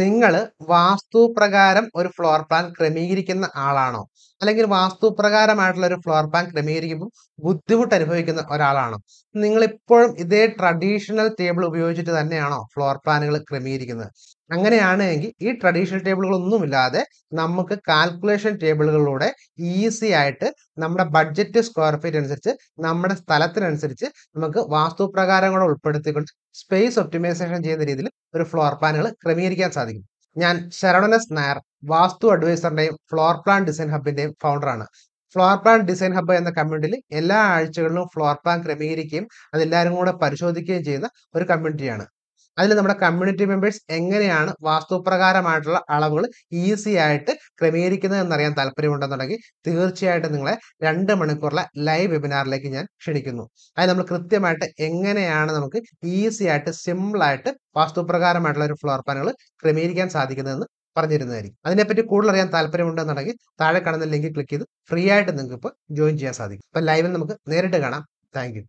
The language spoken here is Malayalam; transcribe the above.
നിങ്ങൾ വാസ്തുപ്രകാരം ഒരു ഫ്ലോർ പ്ലാൻ ക്രമീകരിക്കുന്ന ആളാണോ അല്ലെങ്കിൽ വാസ്തുപ്രകാരമായിട്ടുള്ള ഒരു ഫ്ലോർ പ്ലാൻ ക്രമീകരിക്കുമ്പോൾ ബുദ്ധിമുട്ട് അനുഭവിക്കുന്ന ഒരാളാണോ നിങ്ങൾ ഇപ്പോഴും ഇതേ ട്രഡീഷണൽ ടേബിൾ ഉപയോഗിച്ചിട്ട് തന്നെയാണോ ഫ്ലോർ പ്ലാനുകൾ ക്രമീകരിക്കുന്നത് അങ്ങനെയാണ് എങ്കിൽ ഈ ട്രഡീഷണൽ ടേബിളുകളൊന്നുമില്ലാതെ നമുക്ക് കാൽക്കുലേഷൻ ടേബിളുകളിലൂടെ ഈസി ആയിട്ട് നമ്മുടെ ബഡ്ജറ്റ് സ്ക്വയർ ഫീറ്റ് അനുസരിച്ച് നമ്മുടെ സ്ഥലത്തിനനുസരിച്ച് നമുക്ക് വാസ്തുപ്രകാരം കൂടെ ഉൾപ്പെടുത്തിക്കൊണ്ട് സ്പേസ് ഒപ്റ്റിമൈസേഷൻ ചെയ്യുന്ന രീതിയിൽ ഒരു ഫ്ലോർ പ്ലാനുകൾ ക്രമീകരിക്കാൻ സാധിക്കും ഞാൻ ശരണനസ് നായർ വാസ്തു അഡ്വൈസറിന്റെയും ഫ്ലോർ പ്ലാൻ ഡിസൈൻ ഹബിന്റെയും ഫൗണ്ടറാണ് ഫ്ലോർ പ്ലാൻ ഡിസൈൻ ഹബ്ബ് എന്ന കമ്മ്യൂണിറ്റിയിൽ എല്ലാ ആഴ്ചകളിലും ഫ്ലോർ പ്ലാൻ ക്രമീകരിക്കുകയും അതെല്ലാവരും കൂടെ പരിശോധിക്കുകയും ചെയ്യുന്ന ഒരു കമ്മ്യൂണിറ്റിയാണ് അതിൽ നമ്മുടെ കമ്മ്യൂണിറ്റി മെമ്പേഴ്സ് എങ്ങനെയാണ് വാസ്തുപ്രകാരമായിട്ടുള്ള അളവുകൾ ഈസി ആയിട്ട് ക്രമീകരിക്കുന്നത് എന്നറിയാൻ താല്പര്യമുണ്ടെന്നുണ്ടെങ്കിൽ തീർച്ചയായിട്ടും നിങ്ങളെ രണ്ട് മണിക്കൂറിലെ ലൈവ് വെബിനാറിലേക്ക് ഞാൻ ക്ഷണിക്കുന്നു അതായത് നമ്മൾ കൃത്യമായിട്ട് എങ്ങനെയാണ് നമുക്ക് ഈസി ആയിട്ട് സിമ്പിളായിട്ട് വാസ്തുപ്രകാരമായിട്ടുള്ള ഒരു ഫ്ലോർ പാനുകൾ ക്രമീകരിക്കാൻ സാധിക്കുന്നതെന്ന് പറഞ്ഞിരുന്നതായിരിക്കും അതിനെപ്പറ്റി കൂടുതൽ അറിയാൻ താല്പര്യമുണ്ടെന്നുണ്ടെങ്കിൽ താഴെ കാണുന്ന ലിങ്കിൽ ക്ലിക്ക് ചെയ്ത് ഫ്രീ ആയിട്ട് നിങ്ങൾക്ക് ഇപ്പോൾ ജോയിൻ ചെയ്യാൻ സാധിക്കും അപ്പോൾ ലൈവിൽ നമുക്ക് നേരിട്ട് കാണാം താങ്ക്